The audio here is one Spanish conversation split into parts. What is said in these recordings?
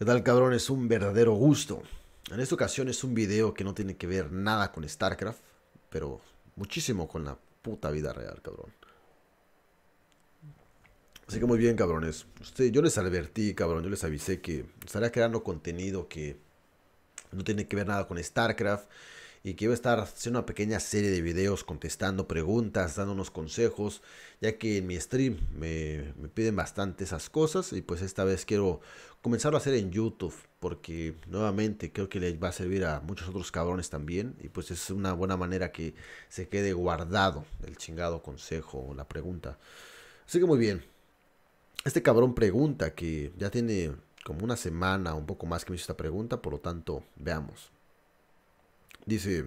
¿Qué tal cabrón? Es un verdadero gusto. En esta ocasión es un video que no tiene que ver nada con StarCraft, pero muchísimo con la puta vida real, cabrón. Así que muy bien, cabrones. Usted, yo les advertí, cabrón, yo les avisé que estaría creando contenido que no tiene que ver nada con StarCraft y que a estar haciendo una pequeña serie de videos contestando preguntas, dándonos consejos, ya que en mi stream me, piden bastante esas cosas y pues esta vez quiero comenzarlo a hacer en YouTube porque nuevamente creo que le va a servir a muchos otros cabrones también y pues es una buena manera que se quede guardado el chingado consejo o la pregunta. Así que muy bien. Este cabrón pregunta que ya tiene como una semana, un poco más que me hizo esta pregunta, por lo tanto, veamos. Dice,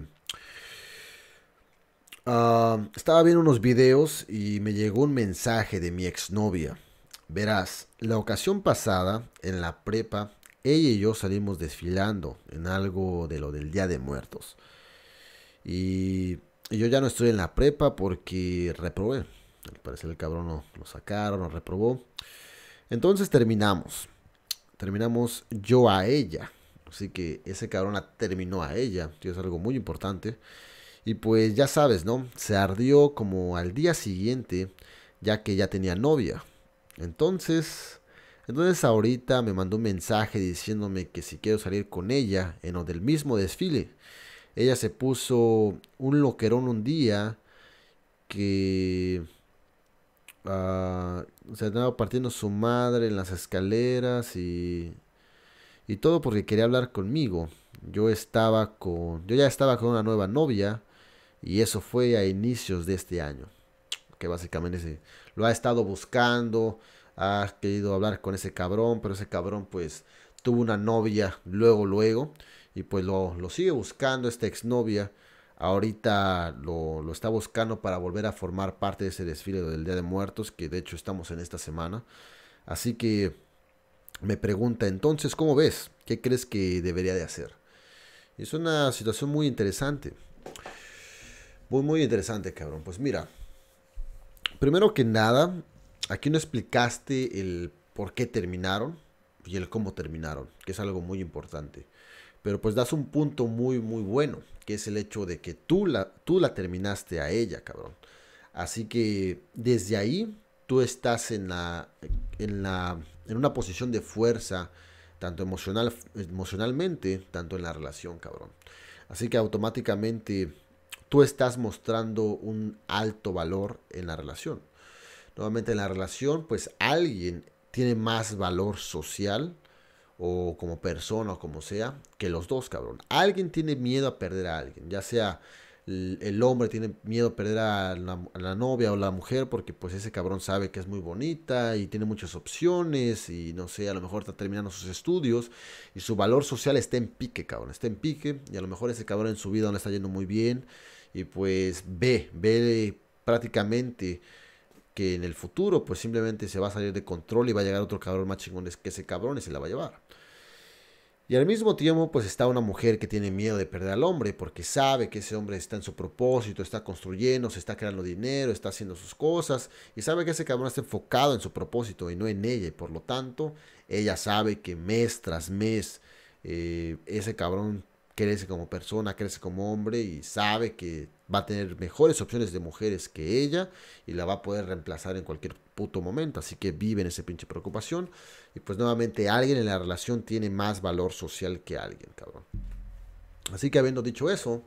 ah, estaba viendo unos videos y me llegó un mensaje de mi exnovia. Verás, la ocasión pasada, en la prepa, ella y yo salimos desfilando en algo de lo del Día de Muertos. Y yo ya no estoy en la prepa porque reprobé. Al parecer el cabrón no lo sacaron, lo reprobó. Entonces terminamos. Terminamos yo a ella. Así que ese cabrón la terminó a ella, que es algo muy importante. Y pues ya sabes, ¿no? Se ardió como al día siguiente, ya que ya tenía novia. Entonces, entonces ahorita me mandó un mensaje diciéndome que si quiero salir con ella en lo del mismo desfile. Ella se puso un loquerón un día que ah, se andaba partiendo su madre en las escaleras y y todo porque quería hablar conmigo. Yo estaba con. Yo ya estaba con una nueva novia. Y eso fue a inicios de este año. Que básicamente se, lo ha estado buscando. Ha querido hablar con ese cabrón. Pero ese cabrón, pues, tuvo una novia luego, luego. Y pues lo, sigue buscando esta exnovia. Ahorita lo, lo, está buscando para volver a formar parte de ese desfile del Día de Muertos. Que de hecho estamos en esta semana. Así que me pregunta, entonces, ¿cómo ves? ¿Qué crees que debería de hacer? Es una situación muy interesante. Muy, muy interesante, cabrón. Pues mira, primero que nada, aquí no explicaste el por qué terminaron y el cómo terminaron, que es algo muy importante. Pero pues das un punto muy, muy bueno, que es el hecho de que tú la, tú la terminaste a ella, cabrón. Así que desde ahí tú estás en la, en la, en una posición de fuerza, tanto emocional, emocionalmente, tanto en la relación, cabrón. Así que automáticamente tú estás mostrando un alto valor en la relación. Nuevamente en la relación, pues alguien tiene más valor social o como persona o como sea que los dos, cabrón. Alguien tiene miedo a perder a alguien, ya sea el, hombre tiene miedo a perder a la, novia o la mujer porque pues ese cabrón sabe que es muy bonita y tiene muchas opciones y no sé, a lo mejor está terminando sus estudios y su valor social está en pique, cabrón, está en pique y a lo mejor ese cabrón en su vida no está yendo muy bien y pues ve, ve prácticamente que en el futuro pues simplemente se va a salir de control y va a llegar otro cabrón más chingón que ese cabrón y se la va a llevar. Y al mismo tiempo, pues está una mujer que tiene miedo de perder al hombre, porque sabe que ese hombre está en su propósito, está construyendo, se está creando dinero, está haciendo sus cosas, y sabe que ese cabrón está enfocado en su propósito y no en ella, y por lo tanto, ella sabe que mes tras mes eh, ese cabrón crece como persona, crece como hombre, y sabe que va a tener mejores opciones de mujeres que ella, y la va a poder reemplazar en cualquier puto momento. Así que viven esa pinche preocupación. Y pues nuevamente alguien en la relación tiene más valor social que alguien, cabrón. Así que habiendo dicho eso,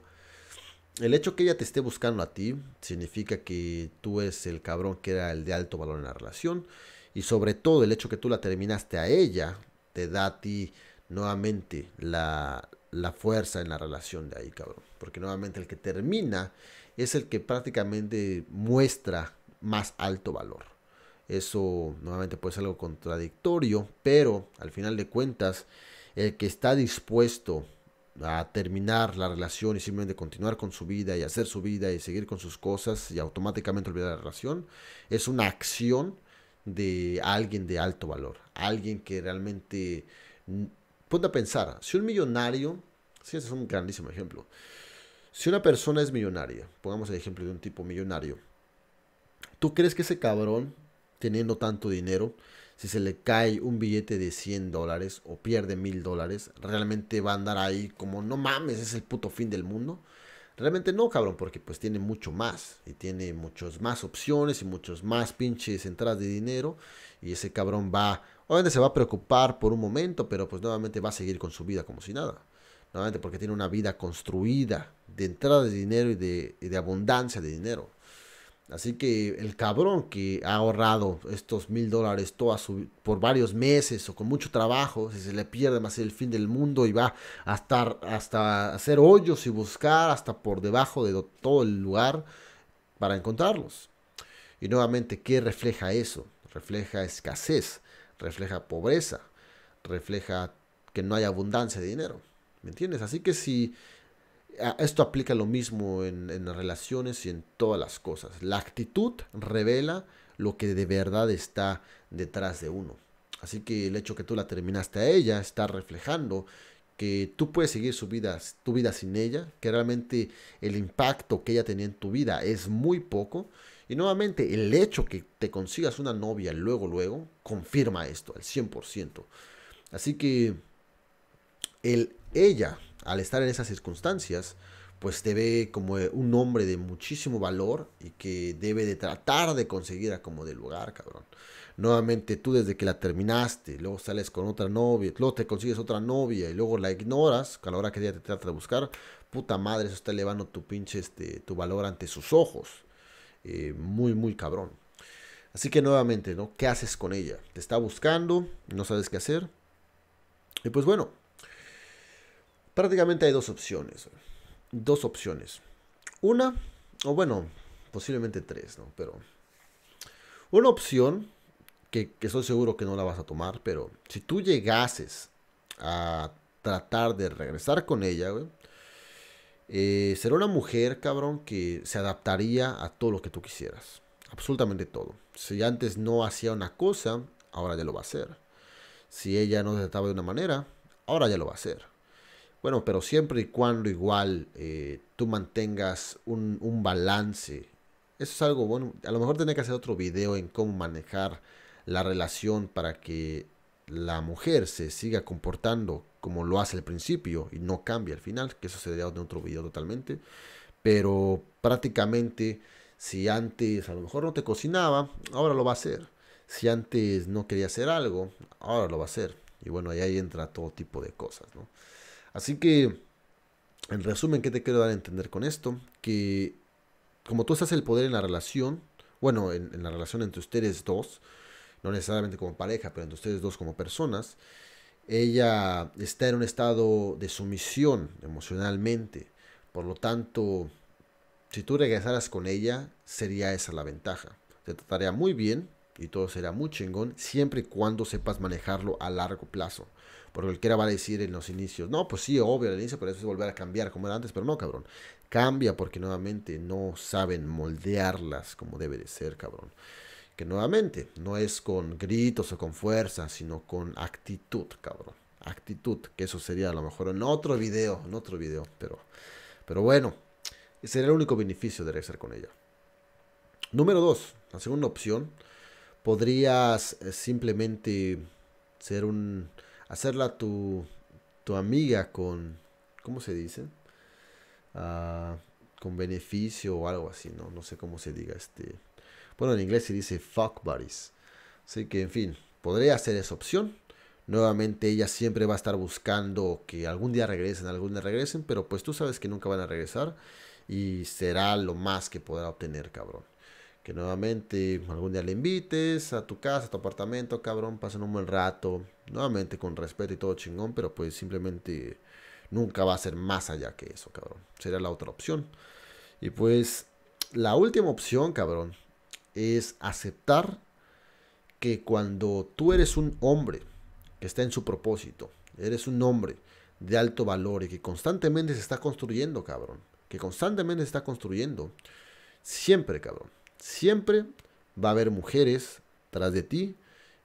el hecho que ella te esté buscando a ti significa que tú eres el cabrón que era el de alto valor en la relación. Y sobre todo el hecho que tú la terminaste a ella te da a ti nuevamente la, la fuerza en la relación de ahí, cabrón. Porque nuevamente el que termina es el que prácticamente muestra más alto valor. Eso nuevamente puede ser algo contradictorio, pero al final de cuentas, el que está dispuesto a terminar la relación y simplemente continuar con su vida y hacer su vida y seguir con sus cosas y automáticamente olvidar la relación, es una acción de alguien de alto valor, alguien que realmente... Mm, ponte a pensar, si un millonario, si ese es un grandísimo ejemplo, si una persona es millonaria, pongamos el ejemplo de un tipo millonario, ¿tú crees que ese cabrón teniendo tanto dinero, si se le cae un billete de 100 dólares o pierde 1000 dólares, realmente va a andar ahí como, no mames, es el puto fin del mundo. Realmente no, cabrón, porque pues tiene mucho más y tiene muchas más opciones y muchas más pinches entradas de dinero y ese cabrón va, obviamente se va a preocupar por un momento, pero pues nuevamente va a seguir con su vida como si nada. Nuevamente porque tiene una vida construida de entradas de dinero y de abundancia de dinero. Así que el cabrón que ha ahorrado estos mil dólares por varios meses o con mucho trabajo, si se le pierde más el fin del mundo y va a estar hasta hacer hoyos y buscar hasta por debajo de todo el lugar para encontrarlos. Y nuevamente, ¿qué refleja eso? Refleja escasez, refleja pobreza, refleja que no hay abundancia de dinero. ¿Me entiendes? Así que si esto aplica lo mismo en, relaciones y en todas las cosas. La actitud revela lo que de verdad está detrás de uno. Así que el hecho que tú la terminaste a ella está reflejando que tú puedes seguir su vida, tu vida sin ella, que realmente el impacto que ella tenía en tu vida es muy poco. Y nuevamente, el hecho que te consigas una novia luego, luego, confirma esto al 100%. Así que el ella al estar en esas circunstancias, pues te ve como eh, un hombre de muchísimo valor y que debe de tratar de conseguir a como del lugar, cabrón. Nuevamente tú desde que la terminaste, luego sales con otra novia, luego te consigues otra novia y luego la ignoras, a la hora que ella te trata de buscar, puta madre, eso está elevando tu pinche, este, tu valor ante sus ojos. Eh, muy, muy cabrón. Así que nuevamente, ¿no? ¿Qué haces con ella? Te está buscando, no sabes qué hacer. Y pues bueno, Prácticamente hay dos opciones. Dos opciones. Una, o bueno, posiblemente tres, ¿no? Pero una opción que, que estoy seguro que no la vas a tomar, pero si tú llegases a tratar de regresar con ella, eh, será una mujer, cabrón, que se adaptaría a todo lo que tú quisieras. Absolutamente todo. Si antes no hacía una cosa, ahora ya lo va a hacer. Si ella no se adaptaba de una manera, ahora ya lo va a hacer. Bueno, pero siempre y cuando igual eh, tú mantengas un, balance. Eso es algo bueno. A lo mejor tendré que hacer otro video en cómo manejar la relación para que la mujer se siga comportando como lo hace al principio y no cambie al final, que eso sería otro video totalmente. Pero prácticamente si antes a lo mejor no te cocinaba, ahora lo va a hacer. Si antes no quería hacer algo, ahora lo va a hacer. Y bueno, ahí entra todo tipo de cosas, ¿no? Así que, en resumen, ¿qué te quiero dar a entender con esto? Que como tú estás el poder en la relación, bueno, en, la relación entre ustedes dos, no necesariamente como pareja, pero entre ustedes dos como personas, ella está en un estado de sumisión emocionalmente. Por lo tanto, si tú regresaras con ella, sería esa la ventaja. Te trataría muy bien, y todo será muy chingón siempre y cuando sepas manejarlo a largo plazo. Porque era va a decir en los inicios, no, pues sí, obvio, al inicio, pero eso es volver a cambiar como era antes, pero no, cabrón. Cambia porque nuevamente no saben moldearlas como debe de ser, cabrón. Que nuevamente no es con gritos o con fuerza, sino con actitud, cabrón. Actitud, que eso sería a lo mejor en otro video, en otro video, pero, pero bueno, ese era el único beneficio de regresar con ella. Número dos la segunda opción podrías eh, simplemente ser un hacerla tu, amiga con ¿cómo se dice? Ah, con beneficio o algo así, no no sé cómo se diga este. Bueno, en inglés se dice fuck buddies. Así que en fin, podría hacer esa opción. Nuevamente ella siempre va a estar buscando que algún día regresen, algún día regresen, pero pues tú sabes que nunca van a regresar y será lo más que podrá obtener, cabrón que nuevamente algún día le invites a tu casa, a tu apartamento, cabrón, pasen un buen rato, nuevamente con respeto y todo chingón, pero pues simplemente nunca va a ser más allá que eso, cabrón. Sería la otra opción. Y pues la última opción, cabrón, es aceptar que cuando tú eres un hombre que está en su propósito, eres un hombre de alto valor y que constantemente se está construyendo, cabrón, que constantemente se está construyendo, siempre, cabrón, Siempre va a haber mujeres tras de ti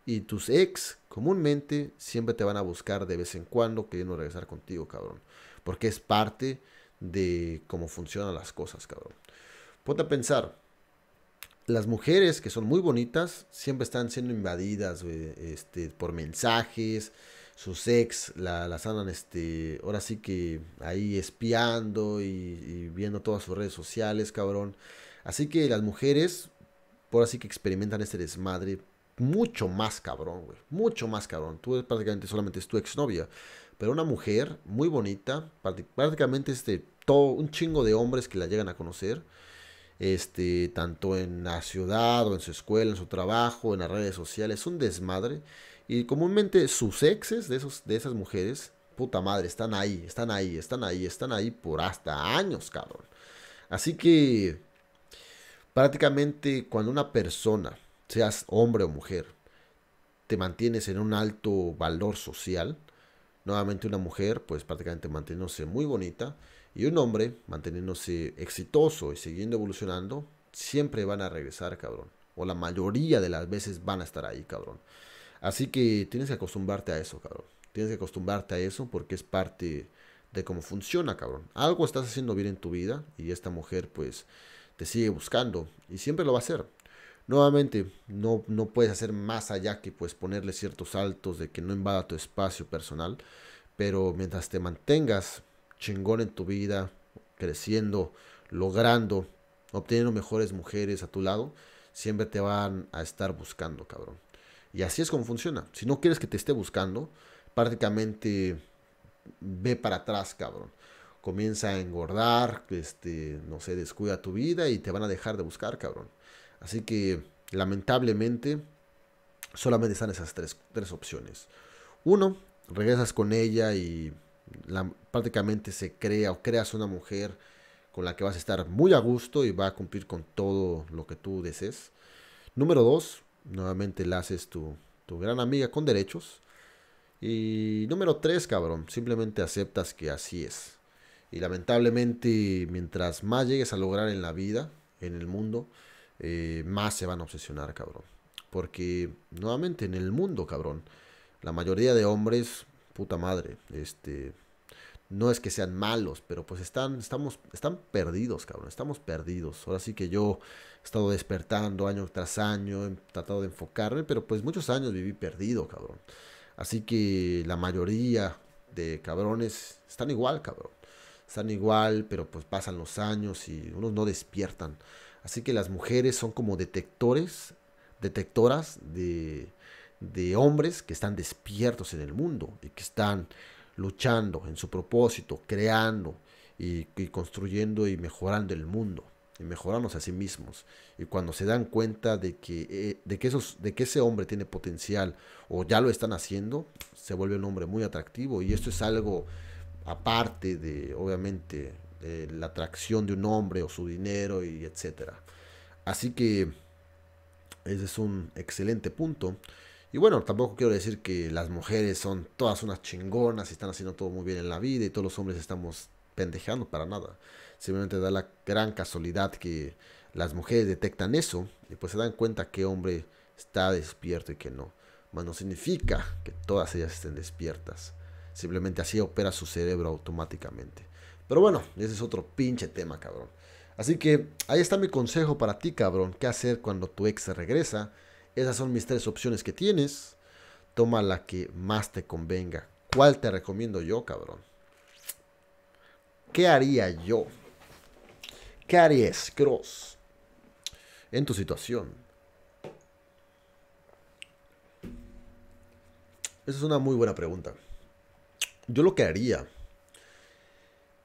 y tus ex comúnmente siempre te van a buscar de vez en cuando queriendo regresar contigo, cabrón. Porque es parte de cómo funcionan las cosas, cabrón. Ponte a pensar, las mujeres que son muy bonitas siempre están siendo invadidas este, por mensajes, sus ex la, las andan este, ahora sí que ahí espiando y viendo todas sus redes sociales, cabrón. Así que las mujeres, por así que experimentan este desmadre mucho más cabrón, güey. Mucho más cabrón. Tú prácticamente solamente es tu exnovia. Pero una mujer muy bonita, prácticamente este, todo, un chingo de hombres que la llegan a conocer. Este, tanto en la ciudad o en su escuela, en su trabajo, en las redes sociales, un desmadre. Y comúnmente sus exes de, esos, de esas mujeres, puta madre, están ahí, están ahí, están ahí, están ahí por hasta años, cabrón. Así que Prácticamente cuando una persona, seas hombre o mujer, te mantienes en un alto valor social, nuevamente una mujer pues prácticamente manteniéndose muy bonita y un hombre manteniéndose exitoso y siguiendo evolucionando, siempre van a regresar, cabrón. O la mayoría de las veces van a estar ahí, cabrón. Así que tienes que acostumbrarte a eso, cabrón. Tienes que acostumbrarte a eso porque es parte de cómo funciona, cabrón. Algo estás haciendo bien en tu vida y esta mujer pues te sigue buscando y siempre lo va a hacer. Nuevamente, no, no puedes hacer más allá que pues ponerle ciertos saltos de que no invada tu espacio personal, pero mientras te mantengas chingón en tu vida, creciendo, logrando, obteniendo mejores mujeres a tu lado, siempre te van a estar buscando, cabrón. Y así es como funciona. Si no quieres que te esté buscando, prácticamente ve para atrás, cabrón comienza a engordar, este, no sé, descuida tu vida y te van a dejar de buscar, cabrón. Así que, lamentablemente, solamente están esas tres, tres opciones. Uno, regresas con ella y prácticamente se crea o creas una mujer con la que vas a estar muy a gusto y va a cumplir con todo lo que tú desees. Número dos, nuevamente la haces tu, tu gran amiga con derechos. Y número tres, cabrón, simplemente aceptas que así es. Y lamentablemente, mientras más llegues a lograr en la vida, en el mundo, eh, más se van a obsesionar, cabrón. Porque, nuevamente, en el mundo, cabrón, la mayoría de hombres, puta madre, este, no es que sean malos, pero pues están, estamos, están perdidos, cabrón, estamos perdidos. Ahora sí que yo he estado despertando año tras año, he tratado de enfocarme, pero pues muchos años viví perdido, cabrón. Así que la mayoría de cabrones están igual, cabrón están igual, pero pues pasan los años y unos no despiertan. Así que las mujeres son como detectores, detectoras de, hombres que están despiertos en el mundo y que están luchando en su propósito, creando y, construyendo y mejorando el mundo y mejorándose a sí mismos. Y cuando se dan cuenta de que, eh, de, que esos, de que ese hombre tiene potencial o ya lo están haciendo, se vuelve un hombre muy atractivo. Y esto es algo aparte de, obviamente, eh, la atracción de un hombre o su dinero y etcétera. Así que ese es un excelente punto. Y bueno, tampoco quiero decir que las mujeres son todas unas chingonas y están haciendo todo muy bien en la vida y todos los hombres estamos pendejando para nada. Simplemente da la gran casualidad que las mujeres detectan eso y pues se dan cuenta que hombre está despierto y que no. Mas no significa que todas ellas estén despiertas. Simplemente así opera su cerebro automáticamente. Pero bueno, ese es otro pinche tema, cabrón. Así que ahí está mi consejo para ti, cabrón. ¿Qué hacer cuando tu ex regresa? Esas son mis tres opciones que tienes. Toma la que más te convenga. ¿Cuál te recomiendo yo, cabrón? ¿Qué haría yo? ¿Qué harías, Cross? En tu situación. Esa es una muy buena pregunta yo lo que haría,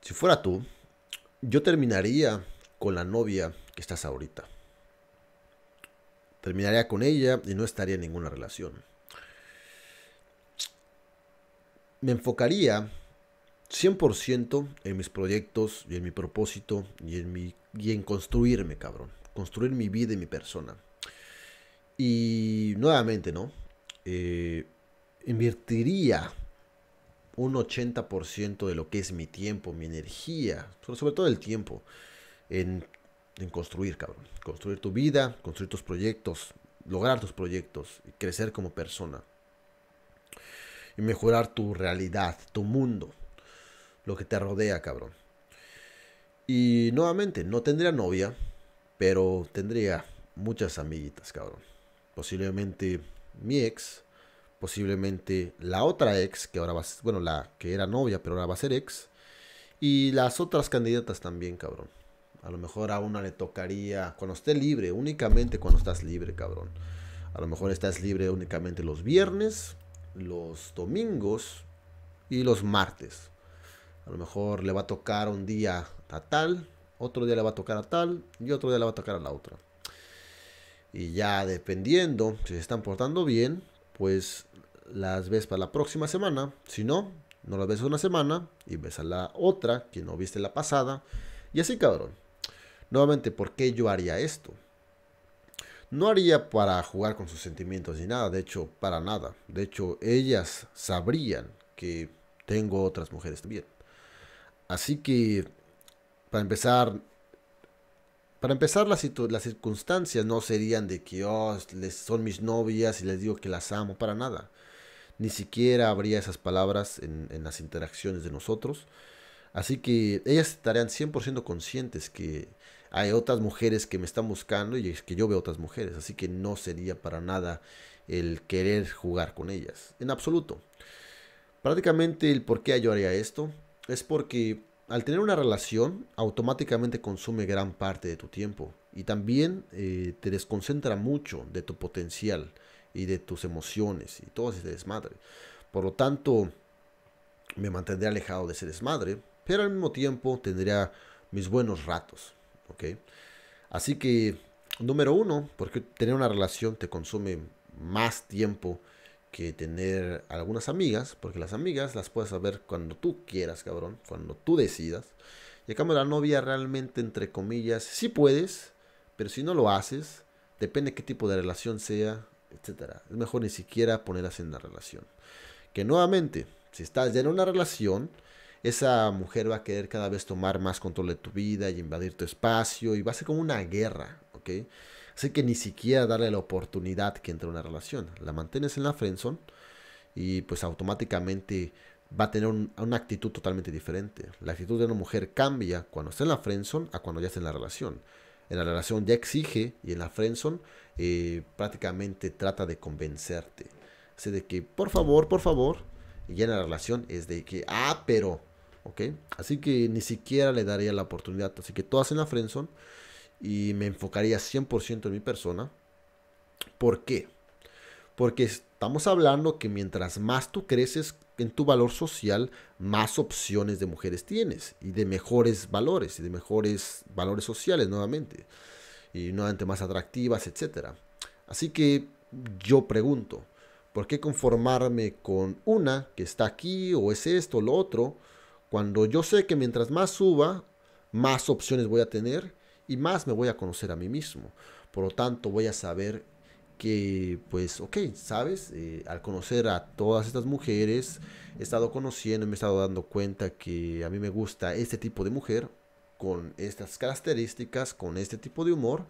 si fuera tú, yo terminaría con la novia que estás ahorita. Terminaría con ella y no estaría en ninguna relación. Me enfocaría 100% en mis proyectos y en mi propósito y en, mi, construirme, cabrón. Construir mi vida y mi persona. Y nuevamente, ¿no? Eh, invertiría un 80% de lo que es mi tiempo, mi energía, sobre todo el tiempo, en, construir, cabrón. Construir tu vida, construir tus proyectos, lograr tus proyectos, y crecer como persona. Y mejorar tu realidad, tu mundo, lo que te rodea, cabrón. Y nuevamente, no tendría novia, pero tendría muchas amiguitas, cabrón. Posiblemente mi ex posiblemente la otra ex, que ahora va a ser, bueno, la que era novia, pero ahora va a ser ex, y las otras candidatas también, cabrón. A lo mejor a una le tocaría cuando esté libre, únicamente cuando estás libre, cabrón. A lo mejor estás libre únicamente los viernes, los domingos y los martes. A lo mejor le va a tocar un día a tal, otro día le va a tocar a tal y otro día le va a tocar a la otra. Y ya dependiendo, si se están portando bien, pues las ves para la próxima semana. Si no, no las ves una semana y ves a la otra que no viste la pasada. Y así, cabrón. Nuevamente, ¿por qué yo haría esto? No haría para jugar con sus sentimientos ni nada, de hecho, para nada. De hecho, ellas sabrían que tengo otras mujeres también. Así que, para empezar, para empezar, las, circunstancias no serían de que oh, les, son mis novias y les digo que las amo, para nada. Ni siquiera habría esas palabras en, en las interacciones de nosotros. Así que ellas estarían 100% conscientes que hay otras mujeres que me están buscando y es que yo veo otras mujeres. Así que no sería para nada el querer jugar con ellas. En absoluto. Prácticamente el por qué yo haría esto es porque al tener una relación, automáticamente consume gran parte de tu tiempo y también eh, te desconcentra mucho de tu potencial y de tus emociones y todo ese desmadre. Por lo tanto, me mantendré alejado de ese desmadre, pero al mismo tiempo tendría mis buenos ratos. Así que, número uno, porque tener una relación te consume más tiempo que tener algunas amigas, porque las amigas las puedes saber cuando tú quieras, cabrón, cuando tú decidas. Y acá la novia realmente, entre comillas, si puedes, pero si no lo haces, depende qué tipo de relación sea, etcétera. Es mejor ni siquiera ponerlas en la relación. Que nuevamente, si estás ya en una relación, esa mujer va a querer cada vez tomar más control de tu vida y invadir tu espacio y va a ser como una guerra, ¿ok? Así que ni siquiera darle la oportunidad que entre una relación. La mantienes en la friendzone y pues automáticamente va a tener una actitud totalmente diferente. La actitud de una mujer cambia cuando está en la friendzone a cuando ya está en la relación. En la relación ya exige y en la friendzone eh, prácticamente trata de convencerte. Así de que, por favor, por favor. Y ya en la relación es de que, ah, pero, ¿ok? Así que ni siquiera le daría la oportunidad. Así que todas en la friendzone y me enfocaría 100% en mi persona. ¿Por qué? Porque estamos hablando que mientras más tú creces en tu valor social, más opciones de mujeres tienes y de mejores valores y de mejores valores sociales nuevamente y nuevamente más atractivas, etcétera. Así que yo pregunto, ¿por qué conformarme con una que está aquí o es esto o lo otro cuando yo sé que mientras más suba, más opciones voy a tener y más me voy a conocer a mí mismo. Por lo tanto, voy a saber que, pues, ok, sabes, eh, al conocer a todas estas mujeres, he estado conociendo, me he estado dando cuenta que a mí me gusta este tipo de mujer, con estas características, con este tipo de humor.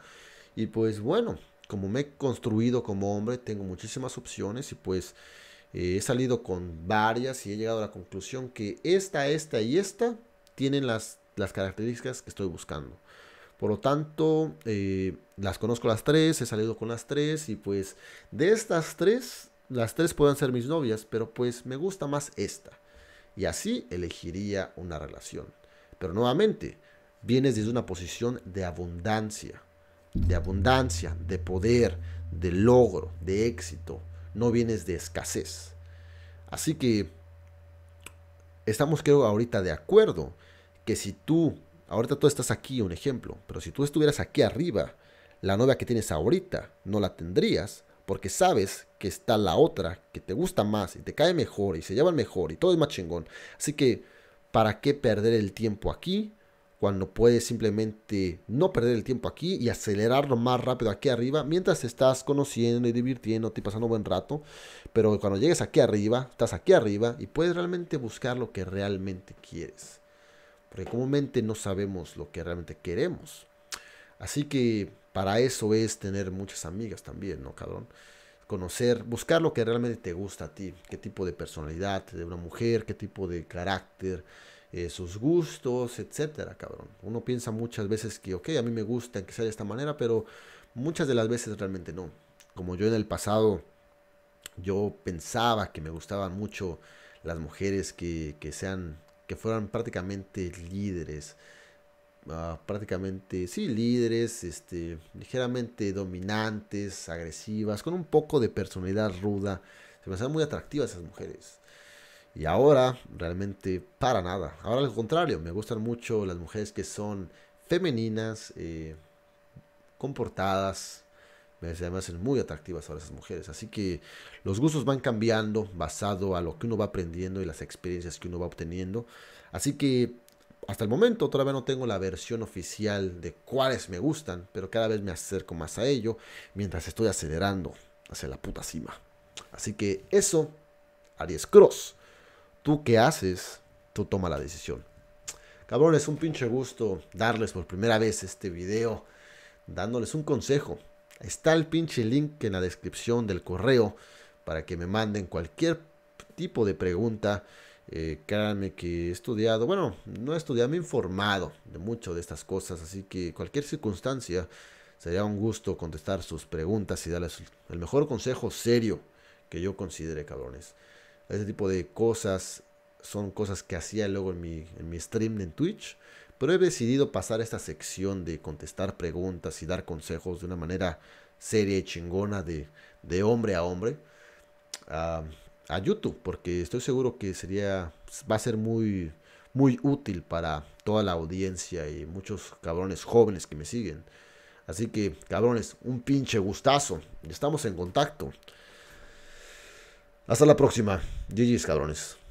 Y pues bueno, como me he construido como hombre, tengo muchísimas opciones y pues eh, he salido con varias y he llegado a la conclusión que esta, esta y esta tienen las características que estoy buscando. Por lo tanto, eh, las conozco las tres, he salido con las tres y pues de estas tres, las tres puedan ser mis novias, pero pues me gusta más esta. Y así elegiría una relación. Pero nuevamente, vienes desde una posición de abundancia, de abundancia, de poder, de logro, de éxito. No vienes de escasez. Así que estamos creo ahorita de acuerdo que si tú Ahorita tú estás aquí, un ejemplo, pero si tú estuvieras aquí arriba, la novia que tienes ahorita no la tendrías porque sabes que está la otra que te gusta más y te cae mejor y se llevan mejor y todo es más chingón. Así que, ¿para qué perder el tiempo aquí cuando puedes simplemente no perder el tiempo aquí y acelerarlo más rápido aquí arriba mientras estás conociendo y divirtiéndote y pasando un buen rato. Pero cuando llegues aquí arriba, estás aquí arriba y puedes realmente buscar lo que realmente quieres porque comúnmente no sabemos lo que realmente queremos. Así que para eso es tener muchas amigas también, ¿no, cabrón? Conocer, buscar lo que realmente te gusta a ti, qué tipo de personalidad de una mujer, qué tipo de carácter, eh, sus gustos, etcétera, cabrón. Uno piensa muchas veces que, ok, a mí me gusta que sea de esta manera, pero muchas de las veces realmente no. Como yo en el pasado, yo pensaba que me gustaban mucho las mujeres que, que sean que fueran prácticamente líderes. Ah, prácticamente, sí, líderes, este, ligeramente dominantes, agresivas, con un poco de personalidad ruda. Se me hacían muy atractivas esas mujeres. Y ahora, realmente, para nada. Ahora, al contrario, me gustan mucho las mujeres que son femeninas, eh, comportadas, me hacen muy atractivas ahora esas mujeres. Así que los gustos van cambiando basado a lo que uno va aprendiendo y las experiencias que uno va obteniendo. Así que hasta el momento todavía no tengo la versión oficial de cuáles me gustan, pero cada vez me acerco más a ello mientras estoy acelerando hacia la puta cima. Así que eso, Aries Cross, tú qué haces, tú toma la decisión. Cabrones, un pinche gusto darles por primera vez este video, dándoles un consejo Está el pinche link en la descripción del correo para que me manden cualquier tipo de pregunta. Eh, créanme que he estudiado, bueno, no he estudiado, me he informado de mucho de estas cosas, así que cualquier circunstancia sería un gusto contestar sus preguntas y darles el mejor consejo serio que yo considere, cabrones. Ese tipo de cosas son cosas que hacía luego en mi, en mi stream en Twitch pero he decidido pasar esta sección de contestar preguntas y dar consejos de una manera seria y chingona de, hombre a hombre a, YouTube, porque estoy seguro que sería, va a ser muy, muy útil para toda la audiencia y muchos cabrones jóvenes que me siguen. Así que, cabrones, un pinche gustazo. Estamos en contacto. Hasta la próxima. GG's, cabrones.